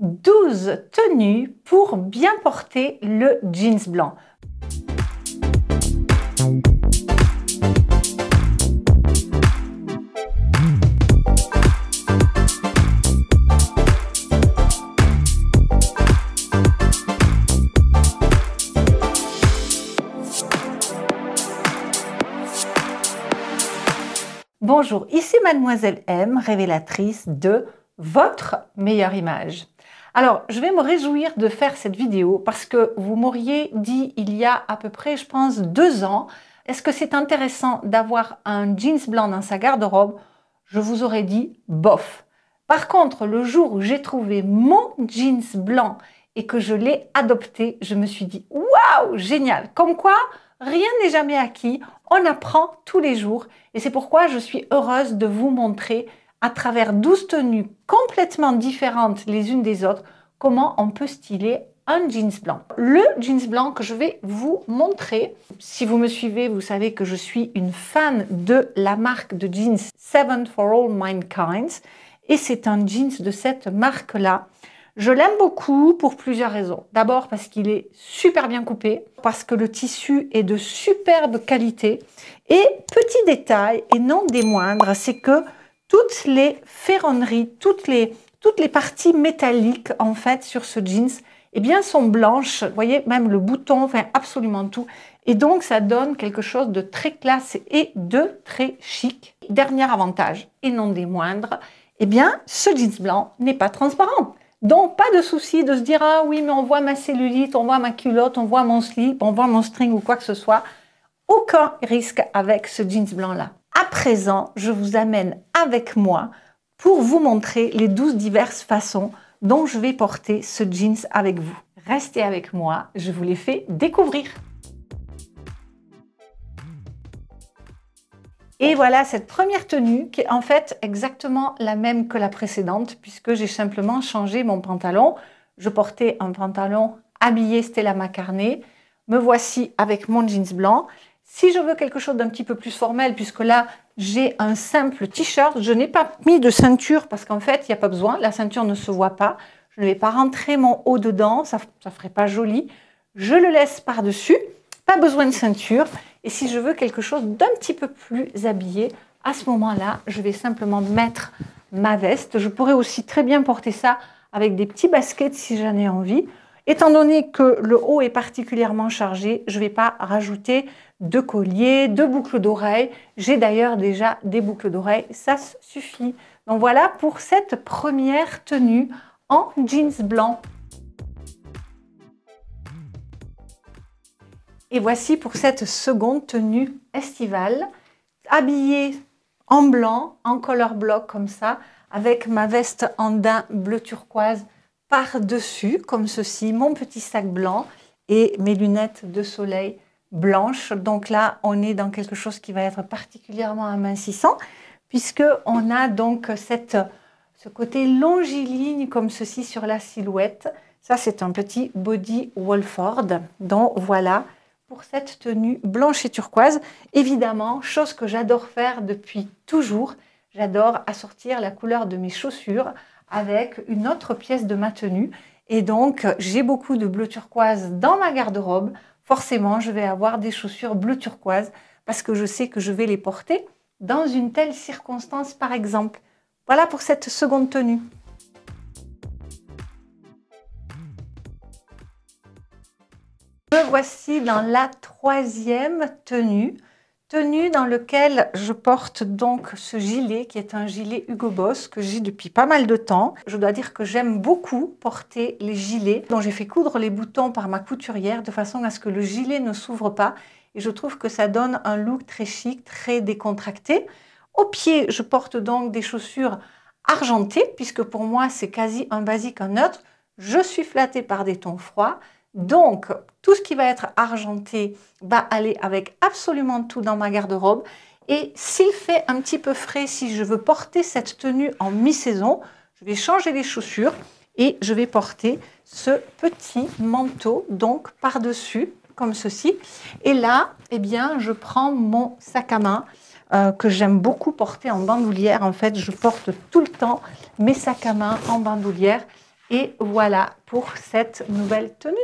12 tenues pour bien porter le jeans blanc. Bonjour, ici mademoiselle M, révélatrice de votre meilleure image. Alors, je vais me réjouir de faire cette vidéo parce que vous m'auriez dit il y a à peu près, je pense, deux ans, est-ce que c'est intéressant d'avoir un jeans blanc dans sa garde-robe Je vous aurais dit bof. Par contre, le jour où j'ai trouvé mon jeans blanc et que je l'ai adopté, je me suis dit waouh, génial Comme quoi, rien n'est jamais acquis, on apprend tous les jours et c'est pourquoi je suis heureuse de vous montrer à travers 12 tenues complètement différentes les unes des autres, comment on peut styler un jeans blanc. Le jeans blanc que je vais vous montrer, si vous me suivez, vous savez que je suis une fan de la marque de jeans Seven for All Mankind et c'est un jeans de cette marque-là. Je l'aime beaucoup pour plusieurs raisons. D'abord parce qu'il est super bien coupé, parce que le tissu est de superbe qualité et petit détail et non des moindres, c'est que toutes les ferronneries, toutes les, toutes les parties métalliques en fait sur ce jeans, eh bien sont blanches. Vous voyez, même le bouton, enfin absolument tout. Et donc ça donne quelque chose de très classe et de très chic. Dernier avantage, et non des moindres, eh bien ce jeans blanc n'est pas transparent. Donc pas de souci de se dire ah oui mais on voit ma cellulite, on voit ma culotte, on voit mon slip, on voit mon string ou quoi que ce soit. Aucun risque avec ce jeans blanc là à présent, je vous amène avec moi pour vous montrer les 12 diverses façons dont je vais porter ce jeans avec vous. Restez avec moi, je vous les fais découvrir. Et voilà cette première tenue qui est en fait exactement la même que la précédente puisque j'ai simplement changé mon pantalon. Je portais un pantalon habillé Stella McCartney. Me voici avec mon jeans blanc si je veux quelque chose d'un petit peu plus formel, puisque là, j'ai un simple t-shirt, je n'ai pas mis de ceinture parce qu'en fait, il n'y a pas besoin, la ceinture ne se voit pas. Je ne vais pas rentrer mon haut dedans, ça ne ferait pas joli. Je le laisse par-dessus, pas besoin de ceinture. Et si je veux quelque chose d'un petit peu plus habillé, à ce moment-là, je vais simplement mettre ma veste. Je pourrais aussi très bien porter ça avec des petits baskets si j'en ai envie. Étant donné que le haut est particulièrement chargé, je ne vais pas rajouter de collier, de boucles d'oreilles. J'ai d'ailleurs déjà des boucles d'oreilles, ça suffit. Donc voilà pour cette première tenue en jeans blanc. Et voici pour cette seconde tenue estivale, habillée en blanc, en color bloc comme ça, avec ma veste en daim bleu turquoise par-dessus, comme ceci, mon petit sac blanc et mes lunettes de soleil blanches. Donc là, on est dans quelque chose qui va être particulièrement amincissant, puisque on a donc cette, ce côté longiligne comme ceci sur la silhouette. Ça, c'est un petit body wolford Donc voilà pour cette tenue blanche et turquoise. Évidemment, chose que j'adore faire depuis toujours, j'adore assortir la couleur de mes chaussures avec une autre pièce de ma tenue. Et donc, j'ai beaucoup de bleu turquoise dans ma garde-robe. Forcément, je vais avoir des chaussures bleu turquoise parce que je sais que je vais les porter dans une telle circonstance, par exemple. Voilà pour cette seconde tenue. Me voici dans la troisième tenue tenue dans laquelle je porte donc ce gilet qui est un gilet Hugo Boss que j'ai depuis pas mal de temps. Je dois dire que j'aime beaucoup porter les gilets dont j'ai fait coudre les boutons par ma couturière de façon à ce que le gilet ne s'ouvre pas et je trouve que ça donne un look très chic, très décontracté. Au pied, je porte donc des chaussures argentées puisque pour moi c'est quasi un basique, un neutre. Je suis flattée par des tons froids. Donc, tout ce qui va être argenté va aller avec absolument tout dans ma garde-robe. Et s'il fait un petit peu frais, si je veux porter cette tenue en mi-saison, je vais changer les chaussures et je vais porter ce petit manteau donc par-dessus, comme ceci. Et là, eh bien, je prends mon sac à main euh, que j'aime beaucoup porter en bandoulière. En fait, je porte tout le temps mes sacs à main en bandoulière. Et voilà pour cette nouvelle tenue.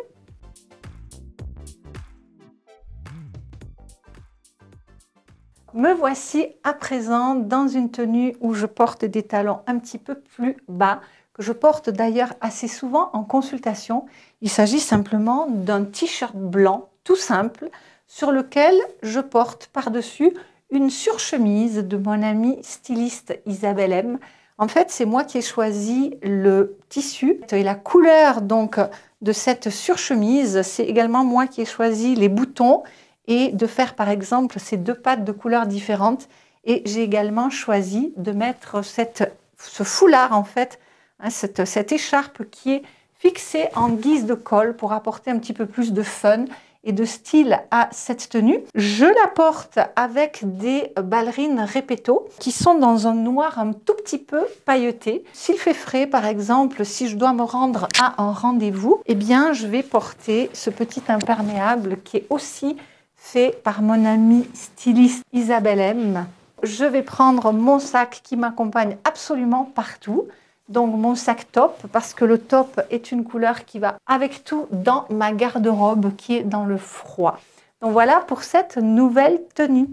Me voici à présent dans une tenue où je porte des talons un petit peu plus bas, que je porte d'ailleurs assez souvent en consultation. Il s'agit simplement d'un t-shirt blanc tout simple sur lequel je porte par-dessus une surchemise de mon amie styliste Isabelle M. En fait, c'est moi qui ai choisi le tissu et la couleur donc de cette surchemise. C'est également moi qui ai choisi les boutons et de faire par exemple ces deux pattes de couleurs différentes. Et j'ai également choisi de mettre ce foulard en fait, hein, cette, écharpe qui est fixée en guise de colle pour apporter un petit peu plus de fun et de style à cette tenue. Je la porte avec des ballerines répéto qui sont dans un noir un tout petit peu pailleté. S'il fait frais, par exemple, si je dois me rendre à un rendez-vous, eh bien, je vais porter ce petit imperméable qui est aussi fait par mon amie styliste Isabelle M. Je vais prendre mon sac qui m'accompagne absolument partout. Donc mon sac top, parce que le top est une couleur qui va avec tout dans ma garde-robe qui est dans le froid. Donc voilà pour cette nouvelle tenue.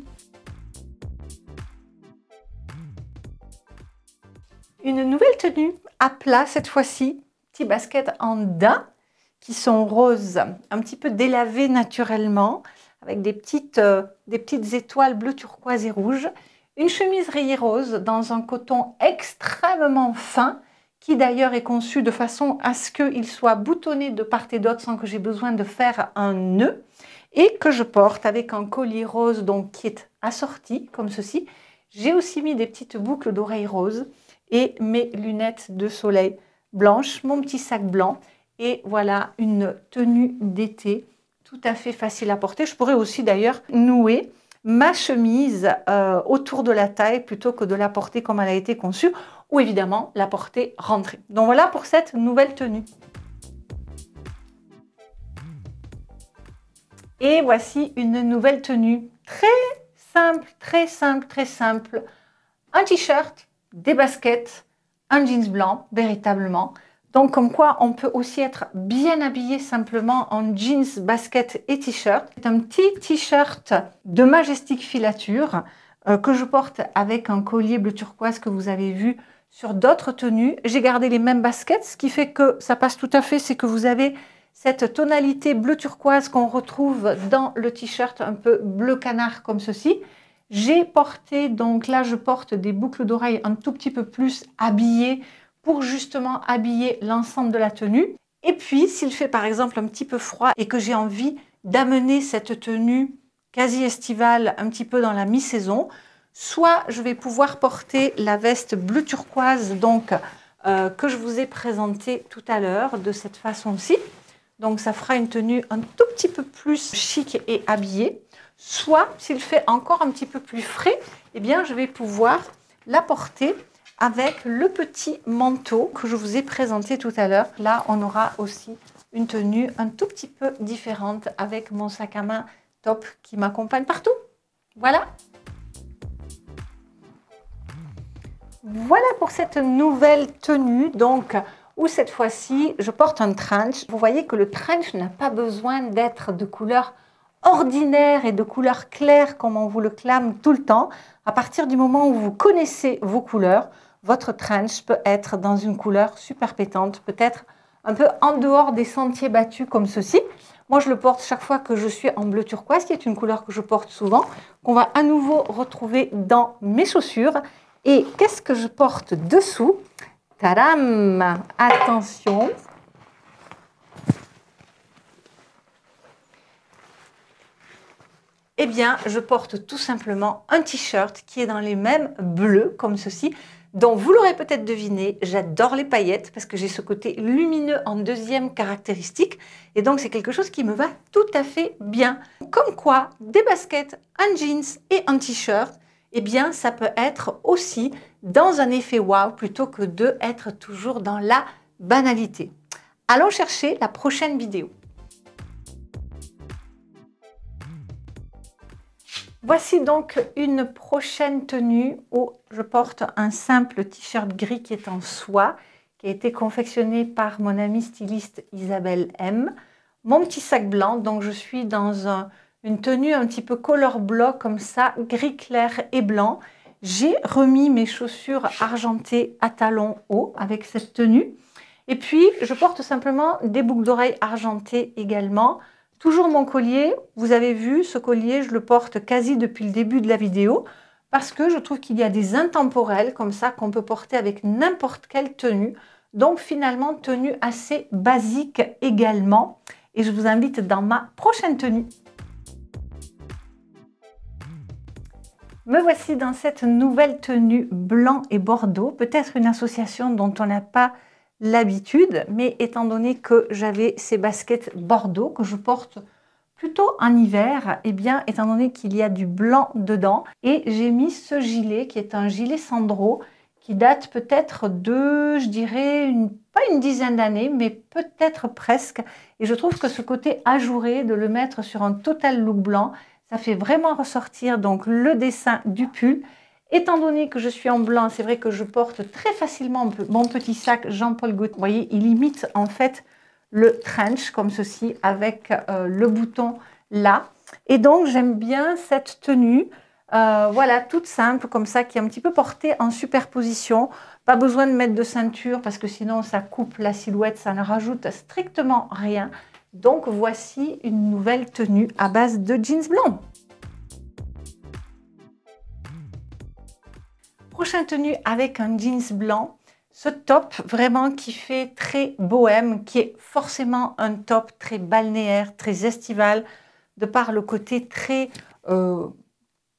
Une nouvelle tenue à plat cette fois-ci, petit baskets en daim qui sont roses, un petit peu délavés naturellement avec des petites, euh, étoiles bleu turquoise et rouge, une chemise rayée rose dans un coton extrêmement fin, qui d'ailleurs est conçu de façon à ce qu'il soit boutonné de part et d'autre sans que j'ai besoin de faire un nœud, et que je porte avec un collier rose qui est assorti comme ceci. J'ai aussi mis des petites boucles d'oreilles roses et mes lunettes de soleil blanches, mon petit sac blanc et voilà une tenue d'été tout à fait facile à porter. Je pourrais aussi d'ailleurs nouer ma chemise euh, autour de la taille plutôt que de la porter comme elle a été conçue ou évidemment la porter rentrée. Donc voilà pour cette nouvelle tenue. Et voici une nouvelle tenue très simple, très simple, très simple. Un t-shirt, des baskets, un jeans blanc, véritablement. Donc comme quoi on peut aussi être bien habillé simplement en jeans, basket et t-shirt. C'est un petit t-shirt de majestique filature euh, que je porte avec un collier bleu turquoise que vous avez vu sur d'autres tenues. J'ai gardé les mêmes baskets, ce qui fait que ça passe tout à fait, c'est que vous avez cette tonalité bleu turquoise qu'on retrouve dans le t-shirt un peu bleu canard comme ceci. J'ai porté, donc là je porte des boucles d'oreilles un tout petit peu plus habillées pour justement habiller l'ensemble de la tenue. Et puis, s'il fait par exemple un petit peu froid et que j'ai envie d'amener cette tenue quasi estivale un petit peu dans la mi-saison, soit je vais pouvoir porter la veste bleu turquoise donc euh, que je vous ai présentée tout à l'heure de cette façon-ci. Donc ça fera une tenue un tout petit peu plus chic et habillée. Soit s'il fait encore un petit peu plus frais, eh bien je vais pouvoir la porter avec le petit manteau que je vous ai présenté tout à l'heure. Là, on aura aussi une tenue un tout petit peu différente avec mon sac à main top qui m'accompagne partout. Voilà Voilà pour cette nouvelle tenue. Donc, où cette fois-ci, je porte un trench. Vous voyez que le trench n'a pas besoin d'être de couleur ordinaire et de couleur claire comme on vous le clame tout le temps. À partir du moment où vous connaissez vos couleurs, votre trench peut être dans une couleur super pétante, peut-être un peu en dehors des sentiers battus comme ceci. Moi, je le porte chaque fois que je suis en bleu turquoise, qui est une couleur que je porte souvent, qu'on va à nouveau retrouver dans mes chaussures. Et qu'est-ce que je porte dessous Tadam Attention Eh bien, je porte tout simplement un t-shirt qui est dans les mêmes bleus comme ceci, dont vous l'aurez peut-être deviné, j'adore les paillettes parce que j'ai ce côté lumineux en deuxième caractéristique et donc c'est quelque chose qui me va tout à fait bien. Comme quoi, des baskets, un jeans et un t-shirt, eh bien ça peut être aussi dans un effet wow plutôt que de être toujours dans la banalité. Allons chercher la prochaine vidéo. Voici donc une prochaine tenue où je porte un simple t-shirt gris qui est en soie, qui a été confectionné par mon amie styliste Isabelle M. Mon petit sac blanc, donc je suis dans une tenue un petit peu color block comme ça, gris clair et blanc. J'ai remis mes chaussures argentées à talons hauts avec cette tenue. Et puis, je porte simplement des boucles d'oreilles argentées également. Toujours mon collier, vous avez vu, ce collier, je le porte quasi depuis le début de la vidéo parce que je trouve qu'il y a des intemporels comme ça qu'on peut porter avec n'importe quelle tenue. Donc finalement, tenue assez basique également. Et je vous invite dans ma prochaine tenue. Me voici dans cette nouvelle tenue blanc et bordeaux, peut-être une association dont on n'a pas l'habitude, mais étant donné que j'avais ces baskets bordeaux que je porte plutôt en hiver, et eh bien étant donné qu'il y a du blanc dedans, et j'ai mis ce gilet qui est un gilet Sandro qui date peut-être de, je dirais, pas une dizaine d'années, mais peut-être presque. Et je trouve que ce côté ajouré de le mettre sur un total look blanc, ça fait vraiment ressortir donc le dessin du pull Étant donné que je suis en blanc, c'est vrai que je porte très facilement mon petit sac Jean-Paul Gaultier. Vous voyez, il imite en fait le trench comme ceci avec euh, le bouton là. Et donc, j'aime bien cette tenue. Euh, voilà, toute simple, comme ça, qui est un petit peu portée en superposition. Pas besoin de mettre de ceinture parce que sinon, ça coupe la silhouette, ça ne rajoute strictement rien. Donc, voici une nouvelle tenue à base de jeans blancs. Prochaine tenue avec un jeans blanc. Ce top vraiment qui fait très bohème, qui est forcément un top très balnéaire, très estival, de par le côté très euh,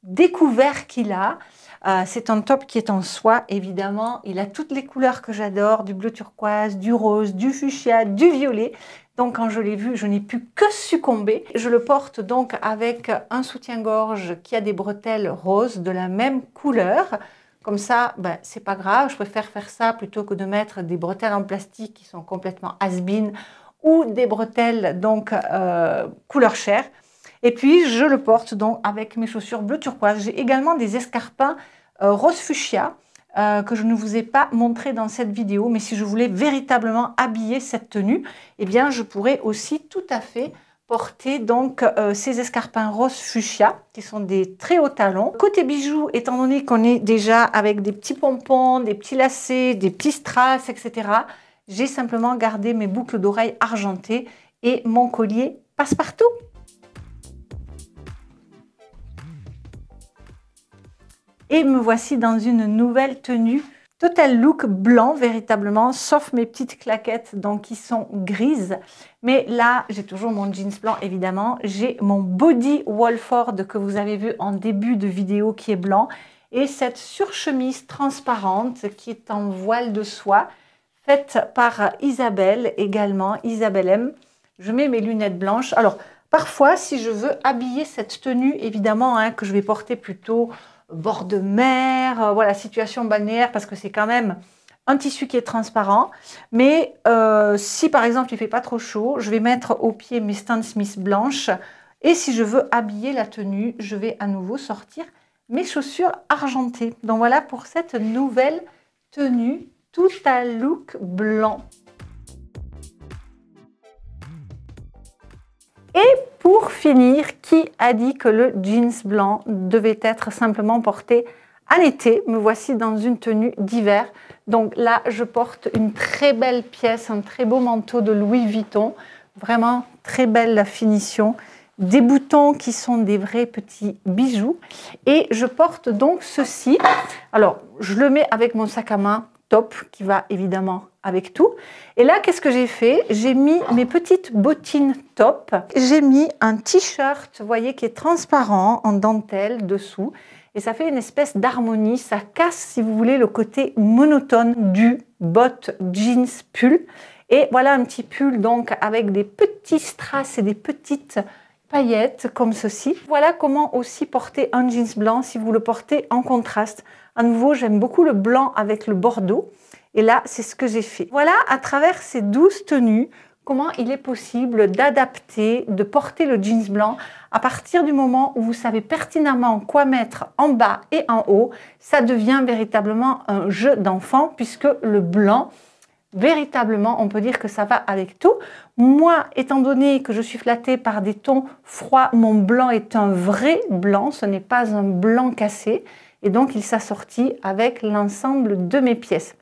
découvert qu'il a. Euh, c'est un top qui est en soie, évidemment. Il a toutes les couleurs que j'adore, du bleu turquoise, du rose, du fuchsia, du violet. Donc quand je l'ai vu, je n'ai pu que succomber. Je le porte donc avec un soutien-gorge qui a des bretelles roses de la même couleur. Comme ça, ben, c'est pas grave, je préfère faire ça plutôt que de mettre des bretelles en plastique qui sont complètement has ou des bretelles donc euh, couleur chair. Et puis je le porte donc avec mes chaussures bleu turquoise. J'ai également des escarpins euh, rose fuchsia euh, que je ne vous ai pas montré dans cette vidéo, mais si je voulais véritablement habiller cette tenue, eh bien je pourrais aussi tout à fait donc euh, ces escarpins rose fuchsia qui sont des très hauts talons. Côté bijoux, étant donné qu'on est déjà avec des petits pompons, des petits lacets, des petits strass, etc., j'ai simplement gardé mes boucles d'oreilles argentées et mon collier passe-partout. Et me voici dans une nouvelle tenue Total look blanc véritablement, sauf mes petites claquettes donc qui sont grises. Mais là, j'ai toujours mon jeans blanc évidemment. J'ai mon body Walford que vous avez vu en début de vidéo qui est blanc. Et cette surchemise transparente qui est en voile de soie, faite par Isabelle également, Isabelle M. Je mets mes lunettes blanches. Alors, parfois, si je veux habiller cette tenue, évidemment, hein, que je vais porter plutôt bord de mer, euh, voilà, situation balnéaire, parce que c'est quand même un tissu qui est transparent. Mais euh, si par exemple il ne fait pas trop chaud, je vais mettre au pied mes Stan Smith blanches. Et si je veux habiller la tenue, je vais à nouveau sortir mes chaussures argentées. Donc voilà pour cette nouvelle tenue tout à look blanc. Et pour finir, qui a dit que le jeans blanc devait être simplement porté à l'été Me voici dans une tenue d'hiver. Donc là, je porte une très belle pièce, un très beau manteau de Louis Vuitton. Vraiment très belle la finition. Des boutons qui sont des vrais petits bijoux. Et je porte donc ceci. Alors, je le mets avec mon sac à main top qui va évidemment avec tout. Et là, qu'est-ce que j'ai fait J'ai mis mes petites bottines top. J'ai mis un t-shirt, vous voyez, qui est transparent en dentelle dessous. Et ça fait une espèce d'harmonie. Ça casse, si vous voulez, le côté monotone du bot jeans pull. Et voilà un petit pull donc avec des petits strass et des petites paillettes comme ceci. Voilà comment aussi porter un jeans blanc si vous le portez en contraste. À nouveau, j'aime beaucoup le blanc avec le bordeaux. Et là, c'est ce que j'ai fait. Voilà, à travers ces douze tenues, comment il est possible d'adapter, de porter le jeans blanc à partir du moment où vous savez pertinemment quoi mettre en bas et en haut. Ça devient véritablement un jeu d'enfant puisque le blanc, véritablement, on peut dire que ça va avec tout. Moi, étant donné que je suis flattée par des tons froids, mon blanc est un vrai blanc, ce n'est pas un blanc cassé. Et donc, il s'assortit avec l'ensemble de mes pièces.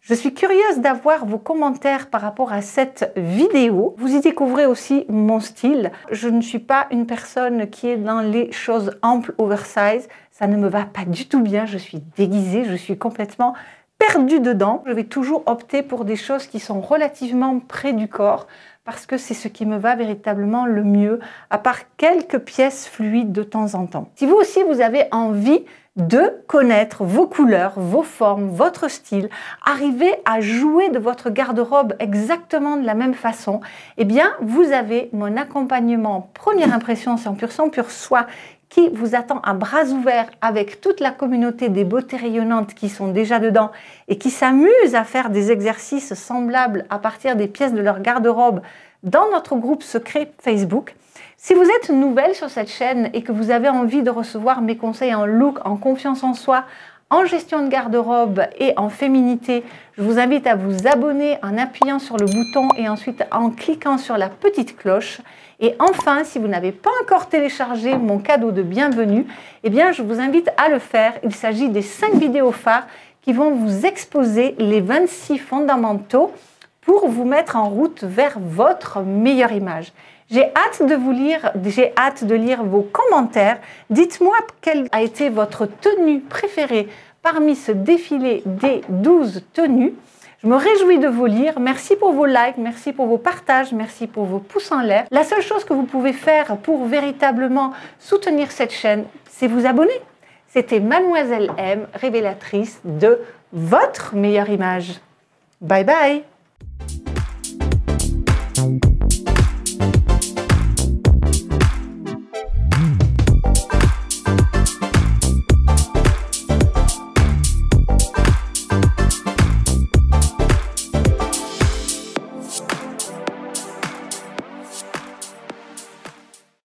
Je suis curieuse d'avoir vos commentaires par rapport à cette vidéo. Vous y découvrez aussi mon style. Je ne suis pas une personne qui est dans les choses amples, oversize. Ça ne me va pas du tout bien. Je suis déguisée, je suis complètement perdue dedans. Je vais toujours opter pour des choses qui sont relativement près du corps parce que c'est ce qui me va véritablement le mieux, à part quelques pièces fluides de temps en temps. Si vous aussi vous avez envie de connaître vos couleurs, vos formes, votre style, arriver à jouer de votre garde-robe exactement de la même façon, eh bien, vous avez mon accompagnement Première impression sans Pur sans Pur Soi qui vous attend à bras ouverts avec toute la communauté des beautés rayonnantes qui sont déjà dedans et qui s'amusent à faire des exercices semblables à partir des pièces de leur garde-robe dans notre groupe secret Facebook. Si vous êtes nouvelle sur cette chaîne et que vous avez envie de recevoir mes conseils en look, en confiance en soi, en gestion de garde-robe et en féminité, je vous invite à vous abonner en appuyant sur le bouton et ensuite en cliquant sur la petite cloche. Et enfin, si vous n'avez pas encore téléchargé mon cadeau de bienvenue, eh bien, je vous invite à le faire. Il s'agit des 5 vidéos phares qui vont vous exposer les 26 fondamentaux pour vous mettre en route vers votre meilleure image. J'ai hâte de vous lire, j'ai hâte de lire vos commentaires. Dites-moi quelle a été votre tenue préférée parmi ce défilé des 12 tenues. Je me réjouis de vous lire. Merci pour vos likes, merci pour vos partages, merci pour vos pouces en l'air. La seule chose que vous pouvez faire pour véritablement soutenir cette chaîne, c'est vous abonner. C'était Mademoiselle M, révélatrice de votre meilleure image. Bye bye